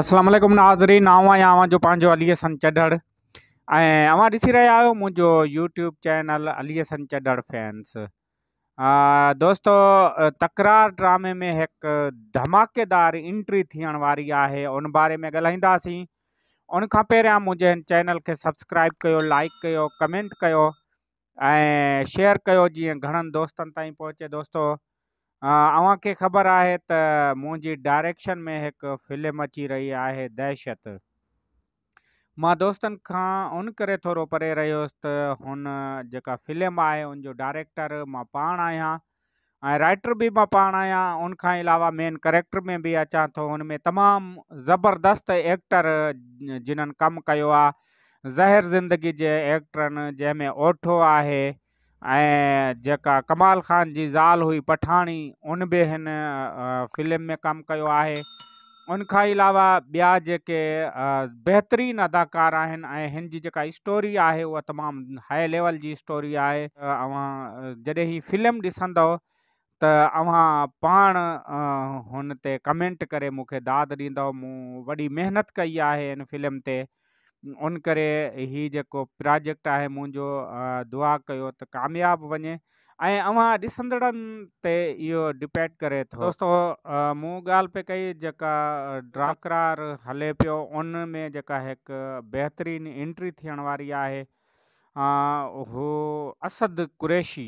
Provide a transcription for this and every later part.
আসসালামু আলাইকুম নাজরিন আওয়া আওয়া জো পঞ্জো আলী হাসান চড়ড় আ আওয়া দিশি রহা মুঞ্জো ইউটিউব চ্যানেল আলী হাসান চড়ড় ফ্যানস আ দোস্তো তকরার ড্রামে মে এক ধমাকাদার এন্ট্রি থিন ওয়ारी আহে অন বারে মে গলাইন্দা সি অন কা পহেরা মুজে চ্যানেল কে সাবস্ক্রাইব কয়ো লাইক কয়ো কমেন্ট কয়ো আ শেয়ার কয়ো জি ঘণন দোস্তন তাই পহচে দোস্তো अव्हांखे ख़बर आहे त मुंहिंजी डाइरेक्शन में हिकु फिल्म अची रही आहे दहशत मां दोस्तनि खां उन करे थोरो परे रहियो हुयुसि त हुन जेका फिल्म आहे हुनजो डाइरेक्टर मां पाण आहियां ऐं राइटर बि मां पाण आहियां उनखां अलावा मेन करेक्टर में बि अचां थो हुन में तमामु ज़बरदस्त एक्टर जिन्हनि कमु कयो आहे ज़हर ज़िंदगी जे एक्टरनि जंहिंमें ओठो आहे એ જકા કમાલ ખાન જી ઝાલ હુઈ પઠાણી ઉન બેન ફિલ્મ મે કામ કયો આહે ઉન કા ઇલાવા બ્યા જે કે બેહતરીન اداکار આહે હંજી જકા સ્ટોરી આહે વો તમામ હાઈ લેવલ જી સ્ટોરી આહે ઓવા જડે હી ફિલ્મ દિસંદો ત ઓવા પાણ હનતે કમેન્ટ કરે મુખે દાત દીંદો મુ બડી મહેનત કઈ આહે ઇન ફિલ્મ તે उन करे हीउ जेको प्रोजेक्ट आहे मुंहिंजो दुआ कयो त कामियाबु वञे ऐं अव्हां ॾिसंदड़नि ते इहो डिपेंड करे थो दोस्तो मूं ॻाल्हि पई कई जेका ड्राकरार हले पियो उन में जेका हिकु बहितरीनु एंट्री थियण वारी आहे हू असद कुरेशी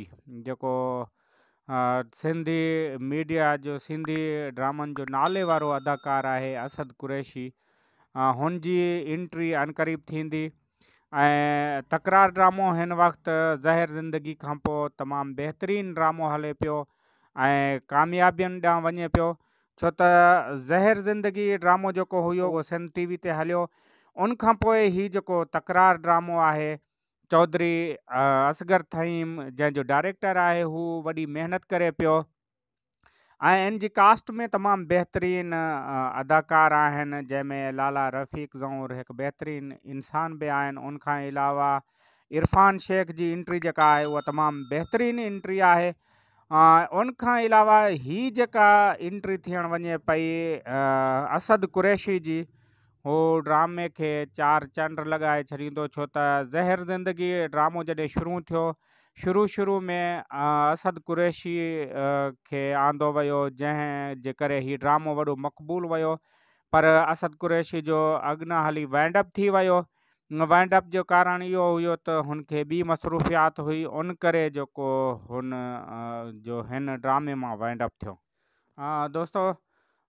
जेको सिंधी मीडिया जो सिंधी ड्रामनि जो नाले वारो अदाकारु आहे असद कुरेशी हुनजी एंट्री अनक़रीब थींदी तकरार ड्रामो हिन वक़्तु ज़हर ज़िंदगी खां पोइ तमामु ड्रामो हले पो ए कामयाबियुनि ॾांहुं वञे पियो छो त ज़हर ज़िंदगी ड्रामो जो हुयो उहो सन टीवी ते हलियो उनखां पोइ हीउ तकरार ड्रामो है चौधरी असगर थईम जंहिंजो डायरेक्टर है हू वही मेहनत करे पियो આ એનજી કાસ્ટ મે તમામ બેહતરીન اداکار આહેન જેમે લાલા रफीक ઝોર એક બેહતરીન ઇન્સાન બે આહેન ઉનકા ઇલાવા इरफान શેખ જી એન્ટ્રી જેકા હે વો તમામ બેહતરીન એન્ટ્રી આહે આ ઉનકા ઇલાવા હી જેકા એન્ટ્રી થણ વજે પય અસદ કુરેશી જી વો ડ્રામેટ ચાર ચંદ્ર લગાય છરી દો છોતા ઝેર જિંદગી ડ્રામો જડે શરુ થ્યો शुरू शुरू में असद कुरैशी के आंदो वो जंहिं जे करे हीउ ड्रामो वॾो मक़बूल वो पर असद कुरैशी जो अॻिना हली वाइंडअप थी वियो वाइंडअप जो कारण इहो हुयो त हुनखे ॿी मसरूफ़ियात हुई उन करे जेको हुन जो हिन ड्रामे मां वाइंडअप थियो दोस्तो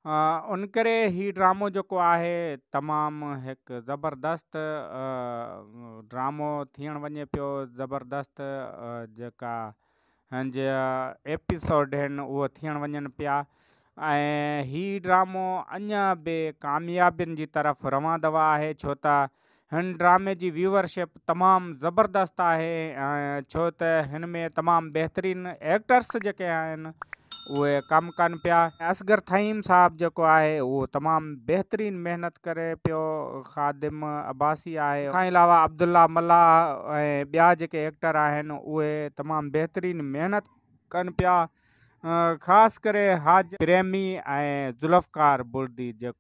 उनकरे ही ड्रामो जेको है तमाम एक ज़बरदस्त ड्रामो थियणु वे पो ज़बरदस्त जेका एपिसोड वो उहे थियणु वञनि ड्रामो अञा बि कामयाबियुनि जी तरफ़ रवां दवा आहे छो त हिन ड्रामे जी व्यूवरशिप तमामु ज़बरदस्त है छो तमाम बेहतरीन एक्टर्स जो वे कम कन पसगर असगर थईम साहब जो है वो तमाम बेहतरीन मेहनत करें पो ख़ादिम अब्बासी है अलावा अब्दुल्ला मल्ला बे एक्टर उ तमाम बेहतरीन मेहनत कन कनि खास कर करे हाज प्रेमी ज़ुल्फकार बुर्दी जो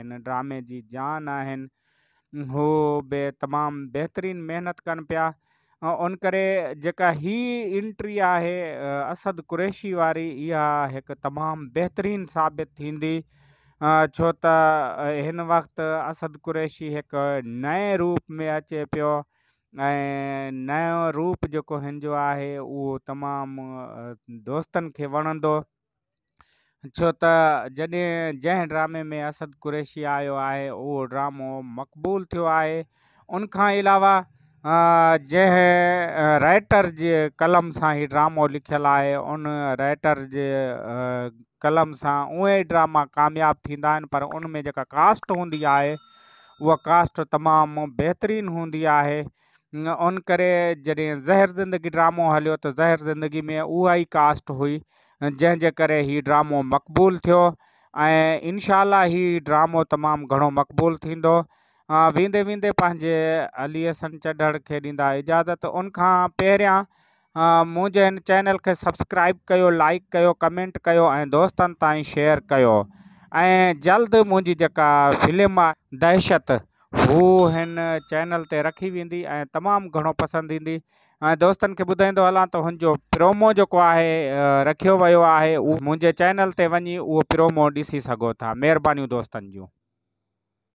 इन ड्रामे की जान आहिनि वो बे तमाम बेहतरीन मेहनत कन पाया ಒನ್ಕರೆ ಜಕ इंट्री असद कुरैशी वारी इक तमाम बेहतरीन साबित थी छो त हिन असद कुरैशी एक नए रूप में अचे पो ऐं नयो रूप जो हिन जो है वो तमाम दोस्त के वो छो त जै जै ड्रामे में असद कुरैशी आयो है वो ड्रामो मक़बूल थो है उन अलावा जै राइटर जे कलम से ही ड्रामो लिखल है उन राइटर जे कलम से उ ड्रामा कामयाब थींदा पर उनमें जो कास्ट हूँ आहे कास्ट तमाम बेहतरीन होंगी है उन करे ज़हर ज़िंदगी ड्रामो हलो तो ज़हर ज़िंदगी में उ कास्ट हुई जैसे करे ही ड्रामो मक़बूल थो इनशाला ड्रामो तमाम घणो मक़बूल थी वेंदे वेंदे पंहिंजे अलीअ सन चढड़ खे ॾींदा इजाज़त उन पहिरियां मुंहिंजे हिन चैनल के सब्सक्राइब कर लाइक कयो कमेंट कर ऐं दोस्तनि ताईं शेयर कयो जल्द मुझी जेका फिल्म आहे दहशत हू हिन चैनल ते रखी वी तमाम घो पसंद पसंदि ईंदी ऐं दोस्तनि खे हलां त हुनजो प्रोमो जो है रखियो वियो है उहो चैनल ते वही उहो प्रोमो ॾिसी सघो था महिरबानियूं दोस्तनि